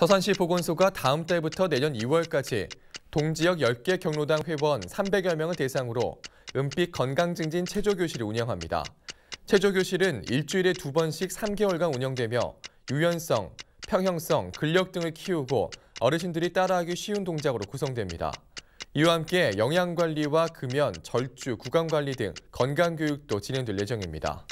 서산시 보건소가 다음 달부터 내년 2월까지 동지역 10개 경로당 회원 300여 명을 대상으로 은빛 건강증진 체조교실을 운영합니다. 체조교실은 일주일에 두 번씩 3개월간 운영되며 유연성, 평형성, 근력 등을 키우고 어르신들이 따라하기 쉬운 동작으로 구성됩니다. 이와 함께 영양관리와 금연, 절주, 구강관리 등 건강교육도 진행될 예정입니다.